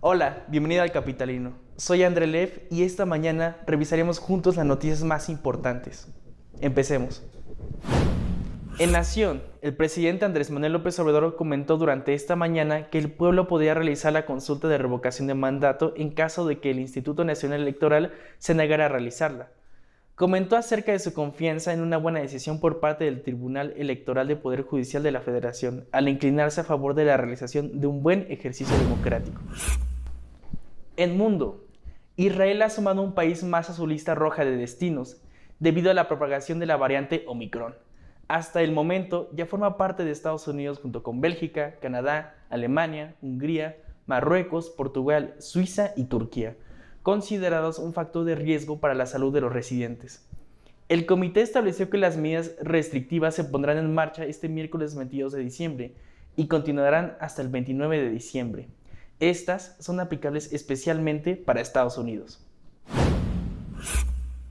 Hola, bienvenido al Capitalino. Soy André Lev y esta mañana revisaremos juntos las noticias más importantes. Empecemos. En Nación, el presidente Andrés Manuel López Obrador comentó durante esta mañana que el pueblo podría realizar la consulta de revocación de mandato en caso de que el Instituto Nacional Electoral se negara a realizarla. Comentó acerca de su confianza en una buena decisión por parte del Tribunal Electoral de Poder Judicial de la Federación al inclinarse a favor de la realización de un buen ejercicio democrático. En mundo, Israel ha sumado un país más a su lista roja de destinos debido a la propagación de la variante Omicron. Hasta el momento ya forma parte de Estados Unidos junto con Bélgica, Canadá, Alemania, Hungría, Marruecos, Portugal, Suiza y Turquía, considerados un factor de riesgo para la salud de los residentes. El comité estableció que las medidas restrictivas se pondrán en marcha este miércoles 22 de diciembre y continuarán hasta el 29 de diciembre. Estas son aplicables especialmente para Estados Unidos.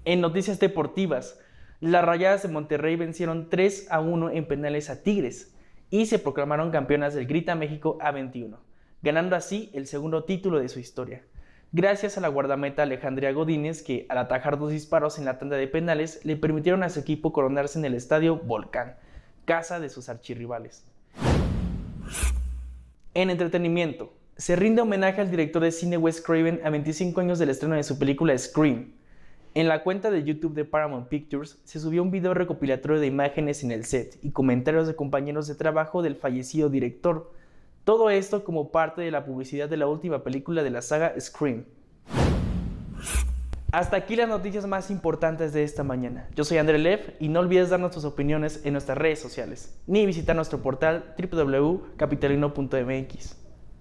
En noticias deportivas, las Rayadas de Monterrey vencieron 3 a 1 en penales a Tigres y se proclamaron campeonas del Grita México A21, ganando así el segundo título de su historia. Gracias a la guardameta Alejandría Godínez que al atajar dos disparos en la tanda de penales le permitieron a su equipo coronarse en el estadio Volcán, casa de sus archirrivales. En entretenimiento, se rinde homenaje al director de cine Wes Craven a 25 años del estreno de su película Scream. En la cuenta de YouTube de Paramount Pictures se subió un video recopilatorio de imágenes en el set y comentarios de compañeros de trabajo del fallecido director. Todo esto como parte de la publicidad de la última película de la saga Scream. Hasta aquí las noticias más importantes de esta mañana. Yo soy André Lev y no olvides darnos tus opiniones en nuestras redes sociales, ni visitar nuestro portal www.capitalino.mx.